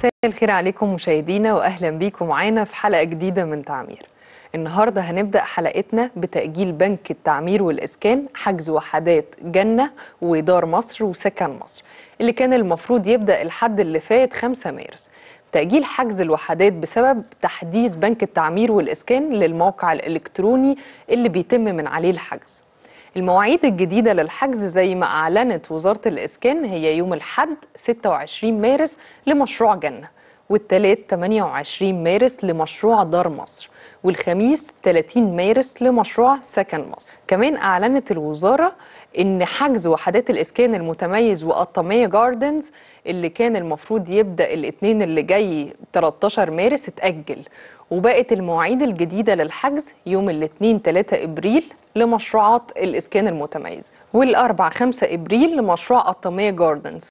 مساء الخير عليكم مشاهدينا واهلا بيكم معانا في حلقه جديده من تعمير. النهارده هنبدا حلقتنا بتاجيل بنك التعمير والاسكان حجز وحدات جنه ودار مصر وسكن مصر اللي كان المفروض يبدا الحد اللي فات 5 مارس. تأجيل حجز الوحدات بسبب تحديث بنك التعمير والإسكان للموقع الإلكتروني اللي بيتم من عليه الحجز المواعيد الجديدة للحجز زي ما أعلنت وزارة الإسكان هي يوم الحد 26 مارس لمشروع جنة والثلاث 28 مارس لمشروع دار مصر والخميس 30 مارس لمشروع سكن مصر كمان أعلنت الوزارة ان حجز وحدات الاسكان المتميز وقطاميه جاردنز اللي كان المفروض يبدا الاثنين اللي جاي 13 مارس اتاجل وبقت المواعيد الجديده للحجز يوم الاثنين 3 ابريل لمشروعات الإسكان المتميز والأربع 5 إبريل لمشروع الطمية جاردنز